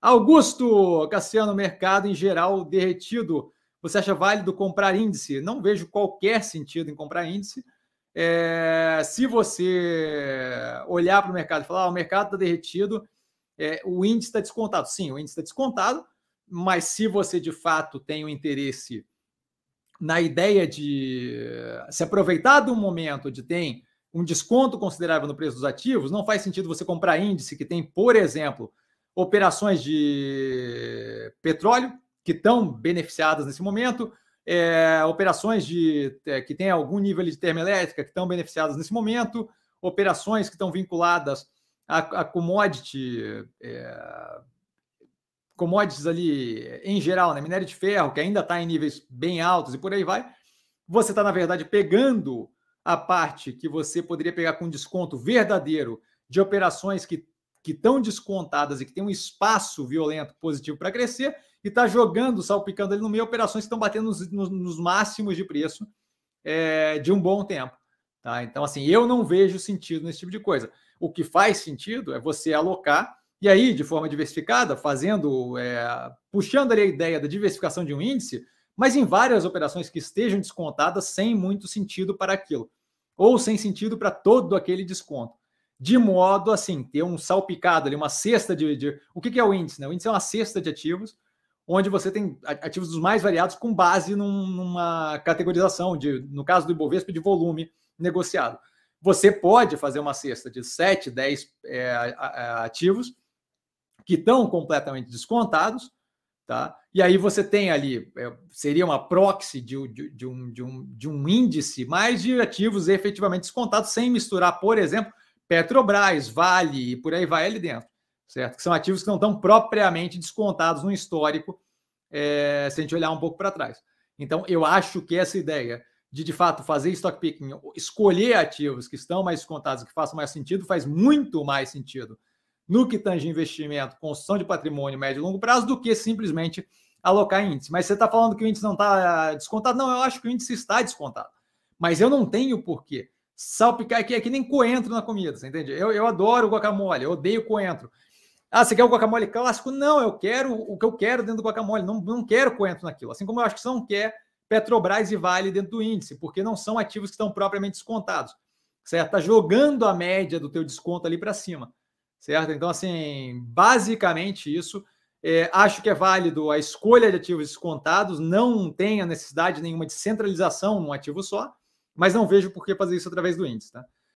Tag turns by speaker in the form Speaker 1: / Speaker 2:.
Speaker 1: Augusto Cassiano, mercado em geral derretido. Você acha válido comprar índice? Não vejo qualquer sentido em comprar índice. É, se você olhar para o mercado e falar, ah, o mercado está derretido, é, o índice está descontado. Sim, o índice está descontado, mas se você de fato tem o um interesse na ideia de se aproveitar do momento de tem um desconto considerável no preço dos ativos, não faz sentido você comprar índice que tem, por exemplo, operações de petróleo, que estão beneficiadas nesse momento, é, operações de, é, que têm algum nível de termoelétrica, que estão beneficiadas nesse momento, operações que estão vinculadas a, a commodity, é, commodities ali em geral, né? minério de ferro, que ainda está em níveis bem altos e por aí vai. Você está, na verdade, pegando a parte que você poderia pegar com desconto verdadeiro de operações que que estão descontadas e que tem um espaço violento positivo para crescer e está jogando, salpicando ali no meio operações que estão batendo nos, nos, nos, máximos de preço é, de um bom tempo. Tá? Então, assim, eu não vejo sentido nesse tipo de coisa. O que faz sentido é você alocar e aí, de forma diversificada, fazendo, é, puxando ali a ideia da diversificação de um índice, mas em várias operações que estejam descontadas sem muito sentido para aquilo, ou sem sentido para todo aquele desconto de modo assim, ter um salpicado ali, uma cesta de. de... o que, que, é o índice? Né? O índice é uma cesta de ativos, onde você tem ativos dos mais variados com base num, numa categorização, de, no caso do Ibovespa, de volume negociado. Você pode fazer uma cesta de 7, 10 é, ativos que estão completamente descontados, tá? E aí você tem ali, é, seria uma proxy de, de, de, um, de, um, de um índice mais de ativos efetivamente descontados, sem misturar, por exemplo, Petrobras, Vale e por aí vai ali dentro, certo? Que são ativos que não estão propriamente descontados no histórico, é, se a gente olhar um pouco para trás. Então, eu acho que essa ideia de, de fato, fazer stock picking, escolher ativos que estão mais descontados, que façam mais sentido, faz muito mais sentido no que tange investimento, construção de patrimônio médio e longo prazo, do que simplesmente alocar índice. Mas você está falando que o índice não está descontado? Não, eu acho que o índice está descontado. Mas eu não tenho porquê salpicar aqui, é que nem coentro na comida, você entende? Eu, eu adoro guacamole, eu odeio coentro. Ah, você quer o guacamole clássico? Não, eu quero o que eu quero dentro do guacamole, não, não quero coentro naquilo. Assim como eu acho que são quer Petrobras e Vale dentro do índice, porque não são ativos que estão propriamente descontados, certo? Tá jogando a média do teu desconto ali para cima, certo? Então, assim, basicamente isso. É, acho que é válido a escolha de ativos descontados, não tem a necessidade nenhuma de centralização num ativo só, mas não vejo por que fazer isso através do índice. Tá?